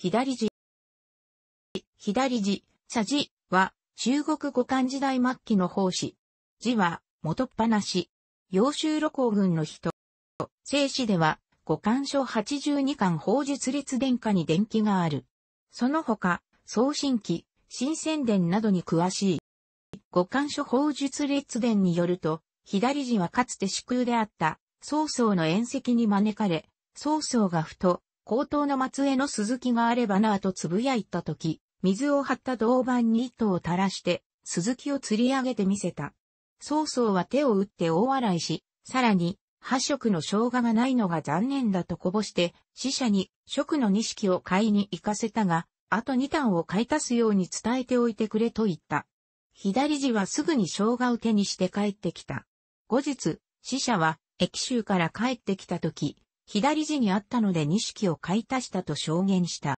左字。左字、茶字は中国五漢時代末期の法師。字は元っぱなし。幼州路行軍の人。正史では五漢書八十二巻法術列殿下に伝記がある。その他、送信記、新宣伝などに詳しい。五漢書法術列伝によると、左字はかつて四空であった曹操の宴席に招かれ、曹操がふと高等の松江の鈴木があればなぁとつぶやいたとき、水を張った銅板に糸を垂らして、鈴木を釣り上げてみせた。曹操は手を打って大笑いし、さらに、八色の生姜がないのが残念だとこぼして、死者に、食の錦を買いに行かせたが、あと二段を買い足すように伝えておいてくれと言った。左地はすぐに生姜を手にして帰ってきた。後日、死者は、駅州から帰ってきた時、左地にあったので錦を買い足したと証言した。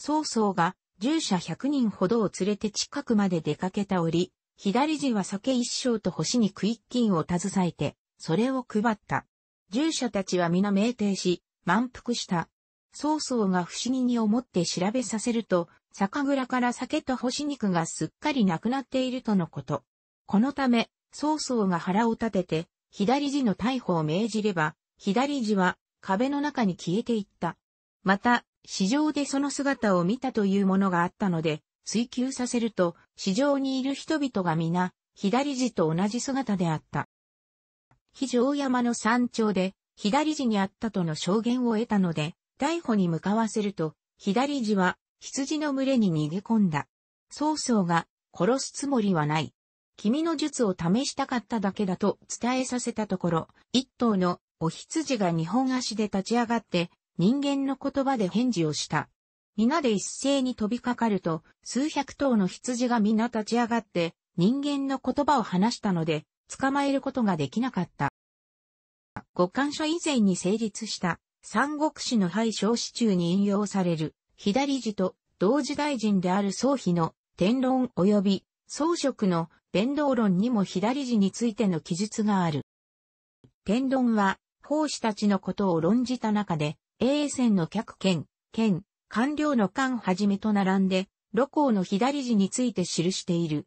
曹操が従者100人ほどを連れて近くまで出かけた折、左地は酒一升と星に食い金を携えて、それを配った。従者たちは皆酩酊し、満腹した。曹操が不思議に思って調べさせると、酒蔵から酒と干し肉がすっかりなくなっているとのこと。このため、曹操が腹を立てて、左地の逮捕を命じれば、左地は壁の中に消えていった。また、市場でその姿を見たというものがあったので、追求させると、市場にいる人々が皆、左地と同じ姿であった。非常山の山頂で、左地にあったとの証言を得たので、逮捕に向かわせると、左地は、羊の群れに逃げ込んだ。曹操が、殺すつもりはない。君の術を試したかっただけだと伝えさせたところ、一頭のお羊が二本足で立ち上がって、人間の言葉で返事をした。皆で一斉に飛びかかると、数百頭の羊が皆立ち上がって、人間の言葉を話したので、捕まえることができなかった。五感書以前に成立した、三国志の廃小史中に引用される、左字と同時大臣である宗比の天論及び宗職の弁道論にも左字についての記述がある。天論は講師たちのことを論じた中で、永泉の客県、県、官僚の官はじめと並んで、露行の左字について記している。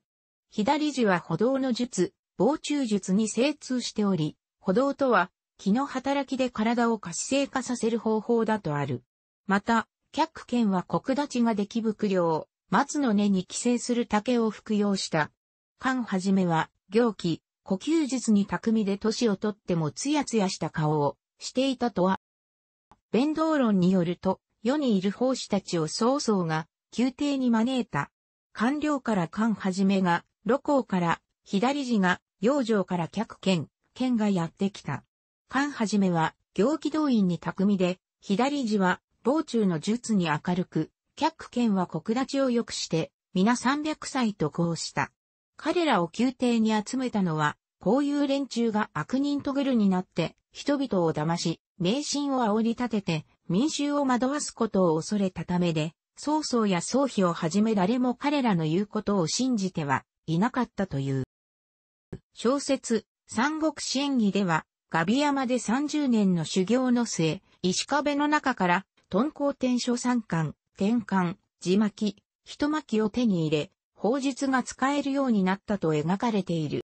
左字は歩道の術、防虫術に精通しており、歩道とは、気の働きで体を活性化させる方法だとある。また、客剣は国立ちができ伏量、松の根に寄生する竹を服用した。官はじめは、行基、呼吸術に巧みで年をとってもツヤツヤした顔をしていたとは。弁道論によると、世にいる奉仕たちを曹操が宮廷に招いた。官僚から官はじめが、露行から左地が、養生から客剣、剣がやってきた。官はじめは行基動員に巧みで、左地は傍中の術に明るく、客剣は国立を良くして、皆300歳とこうした。彼らを宮廷に集めたのは、こういう連中が悪人とグルになって、人々を騙し、迷信を煽り立てて、民衆を惑わすことを恐れたためで、曹操や曹丕をはじめ誰も彼らの言うことを信じてはいなかったという。小説、三国志演義では、ガビ山で30年の修行の末、石壁の中から、遁甲天書三巻、天巻、字巻、人巻を手に入れ、法術が使えるようになったと描かれている。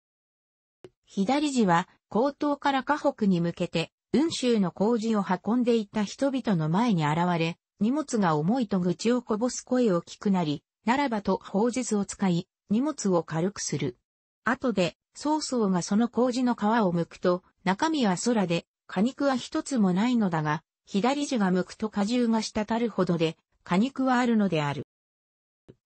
左字は、江東から河北に向けて、雲州の工事を運んでいた人々の前に現れ、荷物が重いと愚痴をこぼす声を聞くなり、ならばと法術を使い、荷物を軽くする。後で、曹操がその工事の皮を剥くと、中身は空で、果肉は一つもないのだが、左字が剥くと果汁が滴るほどで、果肉はあるのである。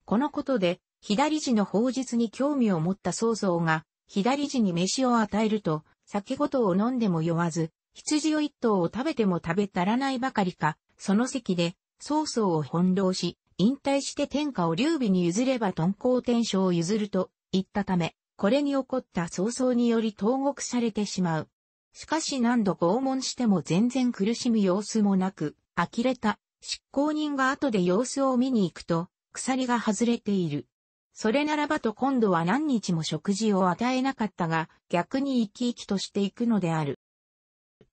このことで、左地の法術に興味を持った曹操が、左地に飯を与えると、酒ごとを飲んでも酔わず、羊を一頭を食べても食べ足らないばかりか、その席で、曹操を翻弄し、引退して天下を劉備に譲れば遁行天章を譲ると言ったため、これに起こった曹操により投獄されてしまう。しかし何度拷問しても全然苦しむ様子もなく、呆れた執行人が後で様子を見に行くと、鎖が外れている。それならばと今度は何日も食事を与えなかったが、逆に生き生きとしていくのである。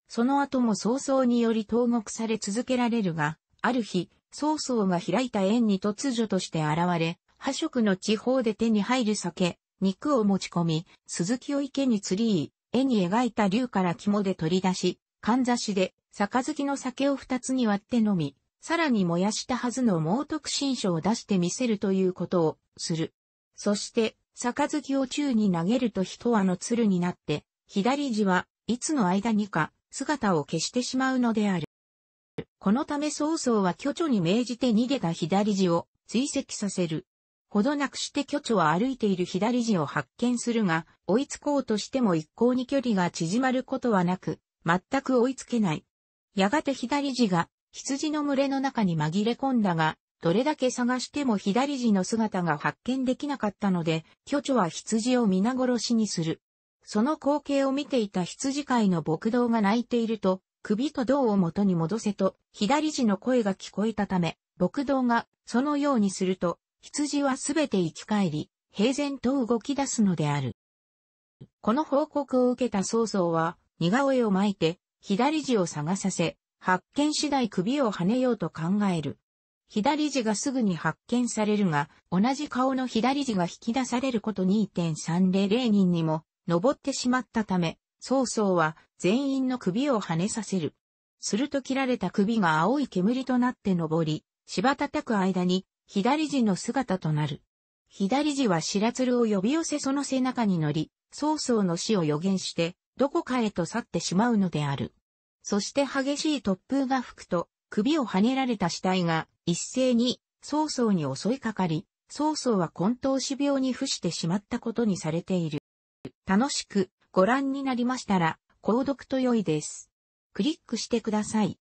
その後も曹操により投獄され続けられるが、ある日、曹操が開いた縁に突如として現れ、破食の地方で手に入る酒、肉を持ち込み、鈴木を池に釣り、絵に描いた竜から肝で取り出し、かんざしで、杯の酒を二つに割って飲み、さらに燃やしたはずの猛徳新書を出してみせるということをする。そして、杯を宙に投げると一輪の鶴になって、左地はいつの間にか姿を消してしまうのである。このため曹操は巨著に命じて逃げた左地を追跡させる。ほどなくして巨著は歩いている左地を発見するが、追いつこうとしても一向に距離が縮まることはなく、全く追いつけない。やがて左地が羊の群れの中に紛れ込んだが、どれだけ探しても左地の姿が発見できなかったので、巨著は羊を皆殺しにする。その光景を見ていた羊飼いの牧道が泣いていると、首と胴を元に戻せと、左地の声が聞こえたため、牧道がそのようにすると、羊はすべて生き返り、平然と動き出すのである。この報告を受けた曹操は、似顔絵を巻いて、左地を探させ、発見次第首を跳ねようと考える。左字がすぐに発見されるが、同じ顔の左字が引き出されること2.300人にも登ってしまったため、曹操は全員の首を跳ねさせる。すると切られた首が青い煙となって登り、芝叩く間に左字の姿となる。左字は白鶴を呼び寄せその背中に乗り、曹操の死を予言して、どこかへと去ってしまうのである。そして激しい突風が吹くと、首を跳ねられた死体が一斉に曹操に襲いかかり、曹操は混沌死病に付してしまったことにされている。楽しくご覧になりましたら、購読と良いです。クリックしてください。